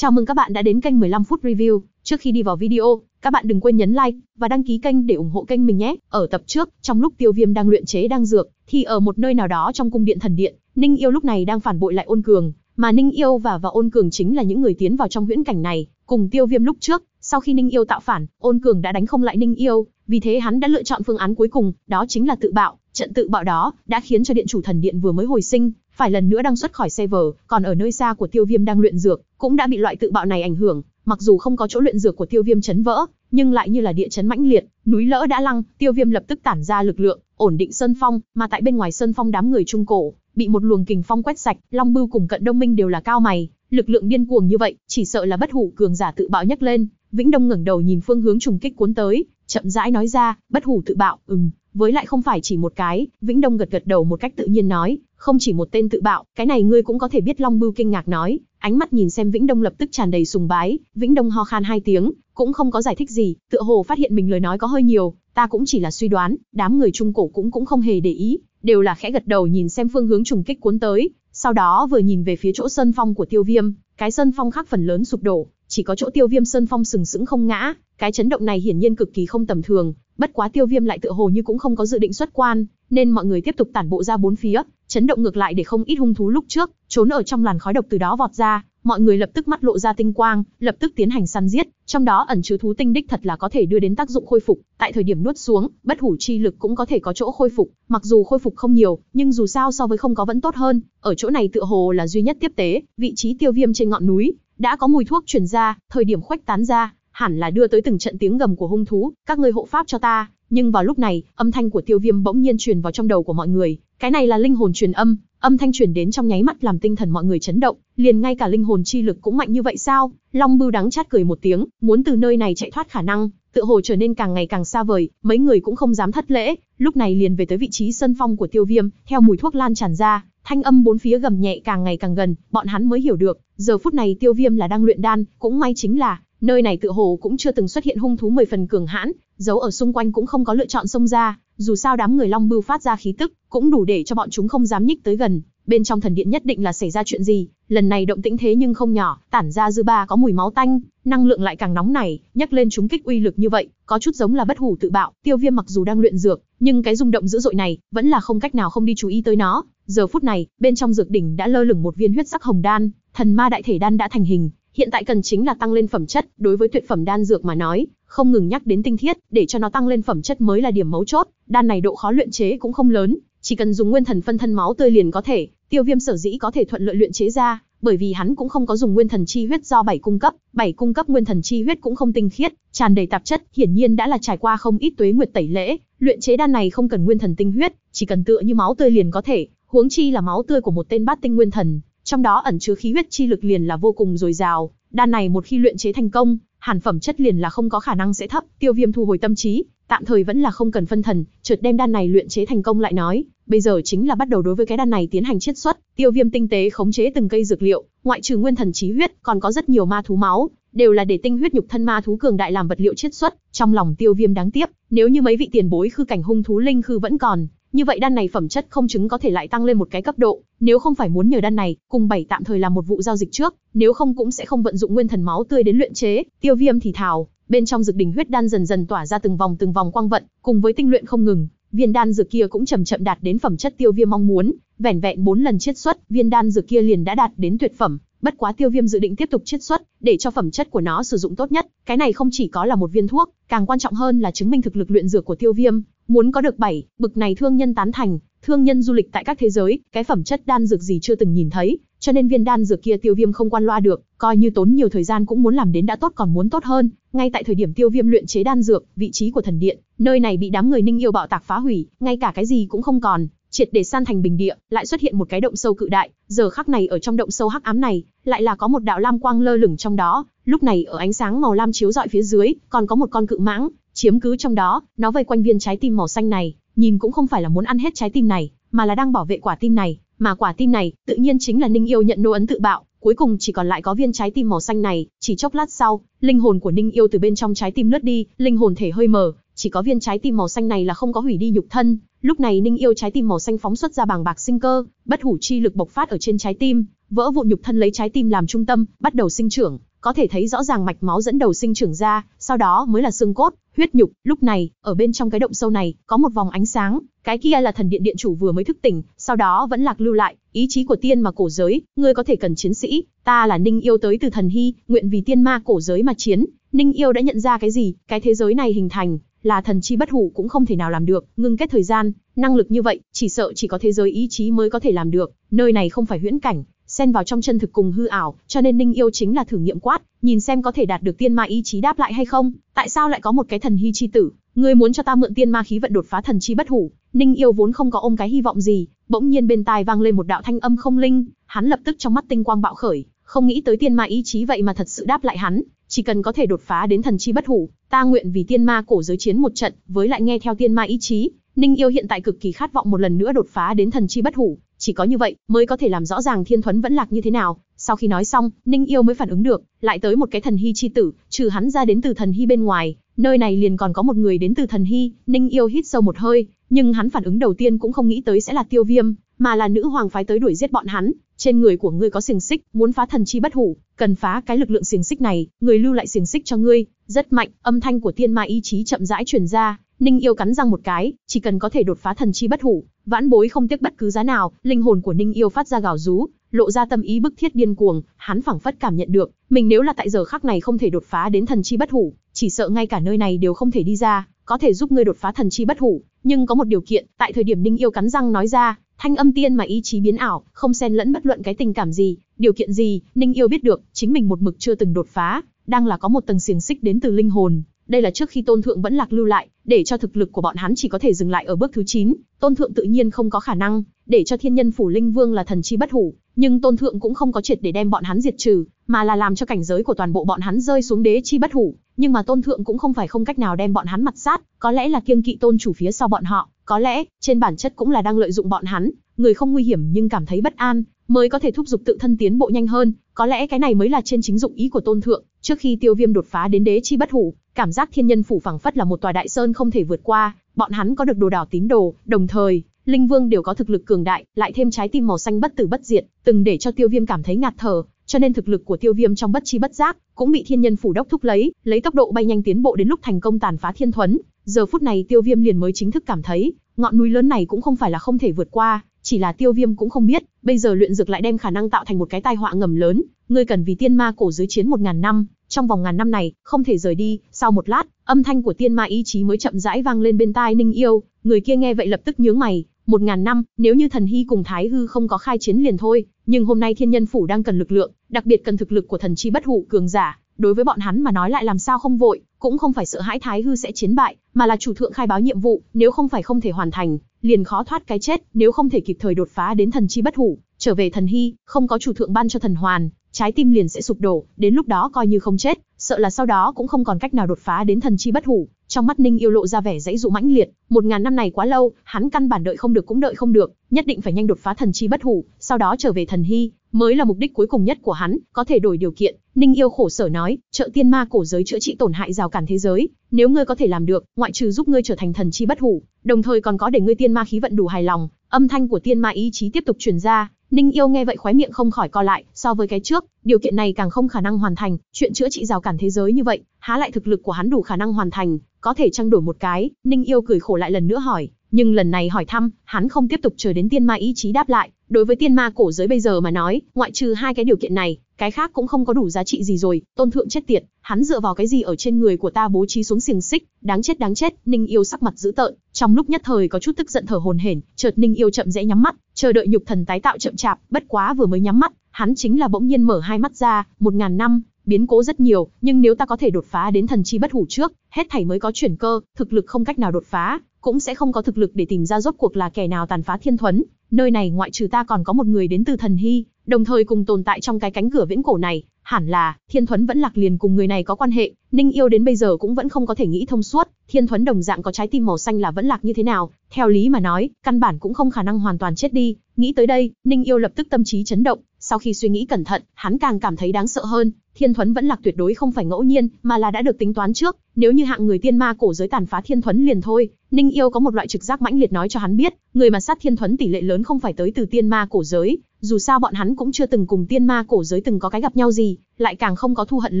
Chào mừng các bạn đã đến kênh 15 phút review. Trước khi đi vào video, các bạn đừng quên nhấn like và đăng ký kênh để ủng hộ kênh mình nhé. Ở tập trước, trong lúc Tiêu Viêm đang luyện chế đan dược, thì ở một nơi nào đó trong cung điện thần điện, Ninh Yêu lúc này đang phản bội lại Ôn Cường, mà Ninh Yêu và và Ôn Cường chính là những người tiến vào trong huyễn cảnh này, cùng Tiêu Viêm lúc trước, sau khi Ninh Yêu tạo phản, Ôn Cường đã đánh không lại Ninh Yêu, vì thế hắn đã lựa chọn phương án cuối cùng, đó chính là tự bạo. Trận tự bạo đó đã khiến cho điện chủ thần điện vừa mới hồi sinh, phải lần nữa đăng xuất khỏi server, còn ở nơi xa của Tiêu Viêm đang luyện dược, cũng đã bị loại tự bạo này ảnh hưởng, mặc dù không có chỗ luyện dược của Tiêu Viêm chấn vỡ, nhưng lại như là địa chấn mãnh liệt, núi lỡ đã lăng, Tiêu Viêm lập tức tản ra lực lượng, ổn định sơn phong, mà tại bên ngoài sơn phong đám người trung cổ, bị một luồng kình phong quét sạch, Long Bưu cùng Cận Đông Minh đều là cao mày, lực lượng điên cuồng như vậy, chỉ sợ là bất hủ cường giả tự bạo nhấc lên. Vĩnh Đông ngẩng đầu nhìn phương hướng trùng kích cuốn tới, chậm rãi nói ra, bất hủ tự bạo, ừm, với lại không phải chỉ một cái, Vĩnh Đông gật gật đầu một cách tự nhiên nói, không chỉ một tên tự bạo, cái này ngươi cũng có thể biết Long Bưu kinh ngạc nói, ánh mắt nhìn xem Vĩnh Đông lập tức tràn đầy sùng bái, Vĩnh Đông ho khan hai tiếng, cũng không có giải thích gì, tựa hồ phát hiện mình lời nói có hơi nhiều, ta cũng chỉ là suy đoán, đám người trung cổ cũng cũng không hề để ý, đều là khẽ gật đầu nhìn xem phương hướng trùng kích cuốn tới, sau đó vừa nhìn về phía chỗ sơn phong của Tiêu Viêm, cái sơn phong khác phần lớn sụp đổ, chỉ có chỗ Tiêu Viêm sơn phong sừng sững không ngã, cái chấn động này hiển nhiên cực kỳ không tầm thường, Bất quá Tiêu Viêm lại tựa hồ như cũng không có dự định xuất quan, nên mọi người tiếp tục tản bộ ra bốn phía, chấn động ngược lại để không ít hung thú lúc trước trốn ở trong làn khói độc từ đó vọt ra, mọi người lập tức mắt lộ ra tinh quang, lập tức tiến hành săn giết, trong đó ẩn chứa thú tinh đích thật là có thể đưa đến tác dụng khôi phục, tại thời điểm nuốt xuống, bất hủ chi lực cũng có thể có chỗ khôi phục, mặc dù khôi phục không nhiều, nhưng dù sao so với không có vẫn tốt hơn, ở chỗ này tựa hồ là duy nhất tiếp tế, vị trí tiêu viêm trên ngọn núi, đã có mùi thuốc truyền ra, thời điểm khuếch tán ra, hẳn là đưa tới từng trận tiếng gầm của hung thú, các ngươi hộ pháp cho ta. Nhưng vào lúc này, âm thanh của Tiêu Viêm bỗng nhiên truyền vào trong đầu của mọi người, cái này là linh hồn truyền âm, âm thanh truyền đến trong nháy mắt làm tinh thần mọi người chấn động, liền ngay cả linh hồn chi lực cũng mạnh như vậy sao? Long Bưu đắng chát cười một tiếng, muốn từ nơi này chạy thoát khả năng, tựa hồ trở nên càng ngày càng xa vời, mấy người cũng không dám thất lễ, lúc này liền về tới vị trí sân phong của Tiêu Viêm, theo mùi thuốc lan tràn ra, thanh âm bốn phía gầm nhẹ càng ngày càng gần, bọn hắn mới hiểu được, giờ phút này Tiêu Viêm là đang luyện đan, cũng may chính là Nơi này tựa hồ cũng chưa từng xuất hiện hung thú mười phần cường hãn, giấu ở xung quanh cũng không có lựa chọn xông ra, dù sao đám người Long Bưu phát ra khí tức, cũng đủ để cho bọn chúng không dám nhích tới gần. Bên trong thần điện nhất định là xảy ra chuyện gì, lần này động tĩnh thế nhưng không nhỏ, tản ra dư ba có mùi máu tanh, năng lượng lại càng nóng này, nhắc lên chúng kích uy lực như vậy, có chút giống là bất hủ tự bạo, Tiêu Viêm mặc dù đang luyện dược, nhưng cái rung động dữ dội này, vẫn là không cách nào không đi chú ý tới nó. Giờ phút này, bên trong dược đỉnh đã lơ lửng một viên huyết sắc hồng đan, thần ma đại thể đan đã thành hình, Hiện tại cần chính là tăng lên phẩm chất, đối với tuyệt phẩm đan dược mà nói, không ngừng nhắc đến tinh thiết, để cho nó tăng lên phẩm chất mới là điểm mấu chốt, đan này độ khó luyện chế cũng không lớn, chỉ cần dùng nguyên thần phân thân máu tươi liền có thể, Tiêu Viêm sở dĩ có thể thuận lợi luyện chế ra, bởi vì hắn cũng không có dùng nguyên thần chi huyết do bảy cung cấp, bảy cung cấp nguyên thần chi huyết cũng không tinh khiết, tràn đầy tạp chất, hiển nhiên đã là trải qua không ít tuế nguyệt tẩy lễ, luyện chế đan này không cần nguyên thần tinh huyết, chỉ cần tựa như máu tươi liền có thể, huống chi là máu tươi của một tên bát tinh nguyên thần, trong đó ẩn chứa khí huyết chi lực liền là vô cùng dồi dào, đan này một khi luyện chế thành công, hàn phẩm chất liền là không có khả năng sẽ thấp, Tiêu Viêm thu hồi tâm trí, tạm thời vẫn là không cần phân thần, chợt đem đan này luyện chế thành công lại nói, bây giờ chính là bắt đầu đối với cái đan này tiến hành chiết xuất, Tiêu Viêm tinh tế khống chế từng cây dược liệu, ngoại trừ nguyên thần chí huyết, còn có rất nhiều ma thú máu, đều là để tinh huyết nhục thân ma thú cường đại làm vật liệu chiết xuất, trong lòng Tiêu Viêm đáng tiếc, nếu như mấy vị tiền bối khư cảnh hung thú linh khư vẫn còn, như vậy đan này phẩm chất không chứng có thể lại tăng lên một cái cấp độ, nếu không phải muốn nhờ đan này, cùng bảy tạm thời làm một vụ giao dịch trước, nếu không cũng sẽ không vận dụng nguyên thần máu tươi đến luyện chế, tiêu viêm thì thào, bên trong dược đỉnh huyết đan dần dần tỏa ra từng vòng từng vòng quang vận, cùng với tinh luyện không ngừng, viên đan dược kia cũng chậm chậm đạt đến phẩm chất tiêu viêm mong muốn, vẻn vẹn 4 lần chiết xuất, viên đan dược kia liền đã đạt đến tuyệt phẩm, bất quá tiêu viêm dự định tiếp tục chiết xuất, để cho phẩm chất của nó sử dụng tốt nhất, cái này không chỉ có là một viên thuốc, càng quan trọng hơn là chứng minh thực lực luyện dược của tiêu viêm, Muốn có được bảy, bực này thương nhân tán thành, thương nhân du lịch tại các thế giới, cái phẩm chất đan dược gì chưa từng nhìn thấy, cho nên viên đan dược kia Tiêu Viêm không quan loa được, coi như tốn nhiều thời gian cũng muốn làm đến đã tốt còn muốn tốt hơn. Ngay tại thời điểm Tiêu Viêm luyện chế đan dược, vị trí của thần điện, nơi này bị đám người Ninh Yêu bạo tạc phá hủy, ngay cả cái gì cũng không còn, triệt để san thành bình địa, lại xuất hiện một cái động sâu cự đại, giờ khắc này ở trong động sâu hắc ám này, lại là có một đạo lam quang lơ lửng trong đó, lúc này ở ánh sáng màu lam chiếu rọi phía dưới, còn có một con cự mãng, chiếm cứ trong đó, nó vây quanh viên trái tim màu xanh này, nhìn cũng không phải là muốn ăn hết trái tim này, mà là đang bảo vệ quả tim này, mà quả tim này, tự nhiên chính là Ninh Yêu nhận nô ấn tự bạo, cuối cùng chỉ còn lại có viên trái tim màu xanh này, chỉ chốc lát sau, linh hồn của Ninh Yêu từ bên trong trái tim lướt đi, linh hồn thể hơi mờ, chỉ có viên trái tim màu xanh này là không có hủy đi nhục thân. Lúc này Ninh Yêu trái tim màu xanh phóng xuất ra bàng bạc sinh cơ, bất hủ chi lực bộc phát ở trên trái tim, vỡ vụn nhục thân lấy trái tim làm trung tâm, bắt đầu sinh trưởng, có thể thấy rõ ràng mạch máu dẫn đầu sinh trưởng ra, sau đó mới là xương cốt, huyết nhục, lúc này, ở bên trong cái động sâu này, có một vòng ánh sáng, cái kia là thần điện điện chủ vừa mới thức tỉnh, sau đó vẫn lạc lưu lại, ý chí của tiên mà cổ giới, ngươi có thể cần chiến sĩ, ta là Ninh Yêu tới từ thần hy, nguyện vì tiên ma cổ giới mà chiến. Ninh Yêu đã nhận ra cái gì, cái thế giới này hình thành, là thần chi bất hủ cũng không thể nào làm được, ngưng kết thời gian, năng lực như vậy, chỉ sợ chỉ có thế giới ý chí mới có thể làm được, nơi này không phải huyễn cảnh, xen vào trong chân thực cùng hư ảo, cho nên Ninh Yêu chính là thử nghiệm quát, nhìn xem có thể đạt được tiên ma ý chí đáp lại hay không, tại sao lại có một cái thần hy chi tử, ngươi muốn cho ta mượn tiên ma khí vận đột phá thần chi bất hủ, Ninh Yêu vốn không có ôm cái hy vọng gì, bỗng nhiên bên tai vang lên một đạo thanh âm không linh, hắn lập tức trong mắt tinh quang bạo khởi, không nghĩ tới tiên ma ý chí vậy mà thật sự đáp lại hắn, chỉ cần có thể đột phá đến thần chi bất hủ, ta nguyện vì tiên ma cổ giới chiến một trận, với lại nghe theo tiên ma ý chí, Ninh Yêu hiện tại cực kỳ khát vọng một lần nữa đột phá đến thần chi bất hủ, chỉ có như vậy mới có thể làm rõ ràng Thiên Thuấn vẫn lạc như thế nào. Sau khi nói xong, Ninh Yêu mới phản ứng được, lại tới một cái thần hy chi tử, trừ hắn ra đến từ thần hy bên ngoài, nơi này liền còn có một người đến từ thần hy. Ninh Yêu hít sâu một hơi, nhưng hắn phản ứng đầu tiên cũng không nghĩ tới sẽ là Tiêu Viêm, mà là nữ hoàng phái tới đuổi giết bọn hắn. Trên người của ngươi có xiềng xích, muốn phá thần chi bất hủ, cần phá cái lực lượng xiềng xích này, người lưu lại xiềng xích cho ngươi, rất mạnh. Âm thanh của tiên ma ý chí chậm rãi truyền ra, Ninh Yêu cắn răng một cái, chỉ cần có thể đột phá thần chi bất hủ, vãn bối không tiếc bất cứ giá nào, linh hồn của Ninh Yêu phát ra gào rú, lộ ra tâm ý bức thiết điên cuồng, hắn phảng phất cảm nhận được, mình nếu là tại giờ khắc này không thể đột phá đến thần chi bất hủ, chỉ sợ ngay cả nơi này đều không thể đi ra, có thể giúp ngươi đột phá thần chi bất hủ, nhưng có một điều kiện, tại thời điểm Ninh Yêu cắn răng nói ra, thanh âm tiên mà ý chí biến ảo, không xen lẫn bất luận cái tình cảm gì, điều kiện gì, Ninh Yêu biết được, chính mình một mực chưa từng đột phá, đang là có một tầng xiềng xích đến từ linh hồn, đây là trước khi Tôn Thượng vẫn lạc lưu lại, để cho thực lực của bọn hắn chỉ có thể dừng lại ở bước thứ 9, Tôn Thượng tự nhiên không có khả năng, để cho Thiên Nhân Phủ Linh Vương là thần chi bất hủ, nhưng Tôn Thượng cũng không có triệt để đem bọn hắn diệt trừ, mà là làm cho cảnh giới của toàn bộ bọn hắn rơi xuống đế chi bất hủ, nhưng mà Tôn Thượng cũng không phải không cách nào đem bọn hắn mặt sát, có lẽ là kiêng kỵ Tôn chủ phía sau bọn họ, có lẽ trên bản chất cũng là đang lợi dụng bọn hắn, người không nguy hiểm nhưng cảm thấy bất an, mới có thể thúc giục tự thân tiến bộ nhanh hơn, có lẽ cái này mới là trên chính dụng ý của Tôn Thượng, trước khi Tiêu Viêm đột phá đến đế chi bất hủ, Cảm giác thiên nhân phủ phẳng phất là một tòa đại sơn không thể vượt qua, bọn hắn có được đồ đảo tín đồ, đồng thời, linh vương đều có thực lực cường đại, lại thêm trái tim màu xanh bất tử bất diệt, từng để cho Tiêu Viêm cảm thấy ngạt thở, cho nên thực lực của Tiêu Viêm trong bất chi bất giác cũng bị thiên nhân phủ đốc thúc lấy, lấy tốc độ bay nhanh tiến bộ đến lúc thành công tàn phá thiên thuần, giờ phút này Tiêu Viêm liền mới chính thức cảm thấy, ngọn núi lớn này cũng không phải là không thể vượt qua, chỉ là tiêu viêm cũng không biết, bây giờ luyện dược lại đem khả năng tạo thành một cái tai họa ngầm lớn, ngươi cần vì tiên ma cổ dưới chiến một ngàn năm, trong vòng ngàn năm này, không thể rời đi, sau một lát, âm thanh của tiên ma ý chí mới chậm rãi vang lên bên tai Ninh Yêu, người kia nghe vậy lập tức nhướng mày, một ngàn năm, nếu như thần hy cùng thái hư không có khai chiến liền thôi, nhưng hôm nay thiên nhân phủ đang cần lực lượng, đặc biệt cần thực lực của thần chi bất hủ cường giả, đối với bọn hắn mà nói lại làm sao không vội, cũng không phải sợ hãi Thái Hư sẽ chiến bại, mà là chủ thượng khai báo nhiệm vụ, nếu không phải không thể hoàn thành, liền khó thoát cái chết, nếu không thể kịp thời đột phá đến thần chi bất hủ, trở về thần hy, không có chủ thượng ban cho thần hoàn, trái tim liền sẽ sụp đổ, đến lúc đó coi như không chết, sợ là sau đó cũng không còn cách nào đột phá đến thần chi bất hủ. Trong mắt Ninh Yêu lộ ra vẻ dãy dụ mãnh liệt, một ngàn năm này quá lâu, hắn căn bản đợi không được cũng đợi không được, nhất định phải nhanh đột phá thần chi bất hủ, sau đó trở về thần hy, mới là mục đích cuối cùng nhất của hắn, có thể đổi điều kiện, Ninh Yêu khổ sở nói, trợ tiên ma cổ giới chữa trị tổn hại rào cản thế giới, nếu ngươi có thể làm được, ngoại trừ giúp ngươi trở thành thần chi bất hủ, đồng thời còn có để ngươi tiên ma khí vận đủ hài lòng, âm thanh của tiên ma ý chí tiếp tục truyền ra, Ninh Yêu nghe vậy khóe miệng không khỏi co lại, so với cái trước, điều kiện này càng không khả năng hoàn thành, chuyện chữa trị rào cản thế giới như vậy, há lại thực lực của hắn đủ khả năng hoàn thành, có thể trang đổi một cái, Ninh Yêu cười khổ lại lần nữa hỏi, nhưng lần này hỏi thăm, hắn không tiếp tục chờ đến tiên ma ý chí đáp lại, đối với tiên ma cổ giới bây giờ mà nói, ngoại trừ hai cái điều kiện này, cái khác cũng không có đủ giá trị gì rồi, tôn thượng chết tiệt, hắn dựa vào cái gì ở trên người của ta bố trí xuống xiềng xích, đáng chết đáng chết, Ninh Yêu sắc mặt dữ tợn, trong lúc nhất thời có chút tức giận thở hổn hển, chợt Ninh Yêu chậm rãi nhắm mắt, chờ đợi nhục thần tái tạo chậm chạp, bất quá vừa mới nhắm mắt, hắn chính là bỗng nhiên mở hai mắt ra, một ngàn năm, biến cố rất nhiều, nhưng nếu ta có thể đột phá đến thần chi bất hủ trước, hết thảy mới có chuyển cơ, thực lực không cách nào đột phá, cũng sẽ không có thực lực để tìm ra rốt cuộc là kẻ nào tàn phá thiên thuấn, nơi này ngoại trừ ta còn có một người đến từ thần hy, đồng thời cùng tồn tại trong cái cánh cửa viễn cổ này, hẳn là Thiên Thuấn vẫn lạc liền cùng người này có quan hệ, Ninh Yêu đến bây giờ cũng vẫn không có thể nghĩ thông suốt, Thiên Thuấn đồng dạng có trái tim màu xanh là vẫn lạc như thế nào, theo lý mà nói, căn bản cũng không khả năng hoàn toàn chết đi, nghĩ tới đây, Ninh Yêu lập tức tâm trí chấn động, sau khi suy nghĩ cẩn thận, hắn càng cảm thấy đáng sợ hơn, Thiên Thuấn vẫn lạc tuyệt đối không phải ngẫu nhiên, mà là đã được tính toán trước, nếu như hạng người tiên ma cổ giới tàn phá Thiên Thuấn liền thôi, Ninh Yêu có một loại trực giác mãnh liệt nói cho hắn biết, người mà sát Thiên Thuấn tỷ lệ lớn không phải tới từ tiên ma cổ giới, dù sao bọn hắn cũng chưa từng cùng tiên ma cổ giới từng có cái gặp nhau gì, lại càng không có thu hận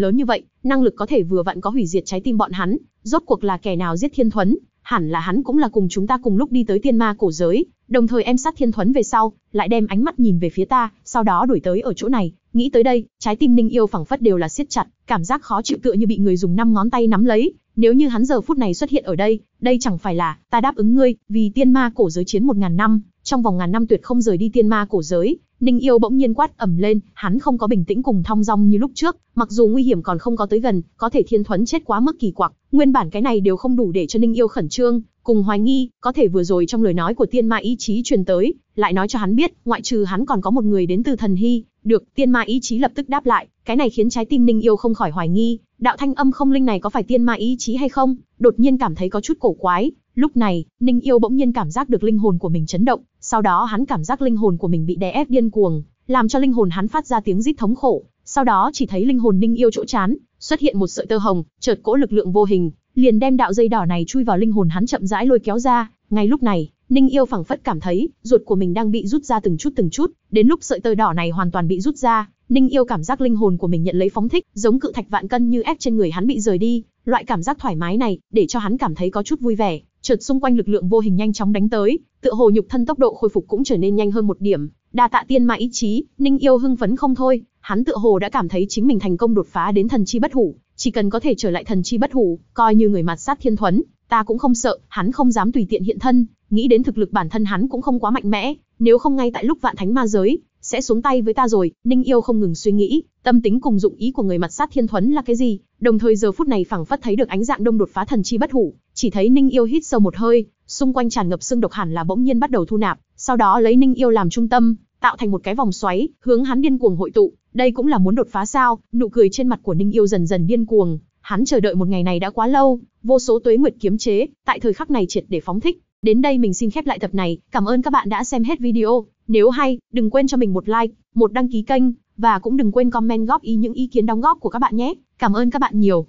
lớn như vậy, năng lực có thể vừa vặn có hủy diệt trái tim bọn hắn, rốt cuộc là kẻ nào giết Thiên Thuấn, hẳn là hắn cũng là cùng chúng ta cùng lúc đi tới tiên ma cổ giới, đồng thời em sát thiên thuấn về sau, lại đem ánh mắt nhìn về phía ta, sau đó đuổi tới ở chỗ này, nghĩ tới đây, trái tim Ninh Yêu phẳng phất đều là siết chặt, cảm giác khó chịu tựa như bị người dùng năm ngón tay nắm lấy, nếu như hắn giờ phút này xuất hiện ở đây, đây chẳng phải là, ta đáp ứng ngươi, vì tiên ma cổ giới chiến một ngàn năm, trong vòng ngàn năm tuyệt không rời đi tiên ma cổ giới, Ninh Yêu bỗng nhiên quát ầm lên, hắn không có bình tĩnh cùng thong dong như lúc trước, mặc dù nguy hiểm còn không có tới gần, có thể thiên thuẫn chết quá mức kỳ quặc, nguyên bản cái này đều không đủ để cho Ninh Yêu khẩn trương, cùng hoài nghi, có thể vừa rồi trong lời nói của tiên ma ý chí truyền tới, lại nói cho hắn biết, ngoại trừ hắn còn có một người đến từ thần hy, được, tiên ma ý chí lập tức đáp lại, cái này khiến trái tim Ninh Yêu không khỏi hoài nghi, đạo thanh âm không linh này có phải tiên ma ý chí hay không, đột nhiên cảm thấy có chút cổ quái, lúc này, Ninh Yêu bỗng nhiên cảm giác được linh hồn của mình chấn động, sau đó hắn cảm giác linh hồn của mình bị đè ép điên cuồng, làm cho linh hồn hắn phát ra tiếng rít thống khổ. Sau đó chỉ thấy linh hồn Ninh Yêu chỗ chán, xuất hiện một sợi tơ hồng, chợt cỗ lực lượng vô hình, liền đem đạo dây đỏ này chui vào linh hồn hắn chậm rãi lôi kéo ra. Ngay lúc này, Ninh Yêu phảng phất cảm thấy, ruột của mình đang bị rút ra từng chút từng chút, đến lúc sợi tơ đỏ này hoàn toàn bị rút ra, Ninh Yêu cảm giác linh hồn của mình nhận lấy phóng thích, giống cự thạch vạn cân như ép trên người hắn bị rời đi, loại cảm giác thoải mái này, để cho hắn cảm thấy có chút vui vẻ, chợt xung quanh lực lượng vô hình nhanh chóng đánh tới, tựa hồ nhục thân tốc độ khôi phục cũng trở nên nhanh hơn một điểm. Đa tạ tiên ma ý chí, Ninh Yêu hưng phấn không thôi, hắn tựa hồ đã cảm thấy chính mình thành công đột phá đến thần chi bất hủ, chỉ cần có thể trở lại thần chi bất hủ, coi như người mặt sát thiên thuấn, ta cũng không sợ, hắn không dám tùy tiện hiện thân, nghĩ đến thực lực bản thân hắn cũng không quá mạnh mẽ, nếu không ngay tại lúc vạn thánh ma giới, sẽ xuống tay với ta rồi, Ninh Yêu không ngừng suy nghĩ, tâm tính cùng dụng ý của người mặt sát thiên thuấn là cái gì, đồng thời giờ phút này phảng phất thấy được ánh dạng đông đột phá thần chi bất hủ, chỉ thấy Ninh Yêu hít sâu một hơi, xung quanh tràn ngập xương độc hẳn là bỗng nhiên bắt đầu thu nạp, sau đó lấy Ninh Yêu làm trung tâm, tạo thành một cái vòng xoáy, hướng hắn điên cuồng hội tụ, đây cũng là muốn đột phá sao? Nụ cười trên mặt của Ninh Yêu dần dần điên cuồng, hắn chờ đợi một ngày này đã quá lâu, vô số tuế nguyệt kiếm chế, tại thời khắc này triệt để phóng thích. Đến đây mình xin khép lại tập này, cảm ơn các bạn đã xem hết video, nếu hay, đừng quên cho mình một like, một đăng ký kênh, và cũng đừng quên comment góp ý những ý kiến đóng góp của các bạn nhé. Cảm ơn các bạn nhiều.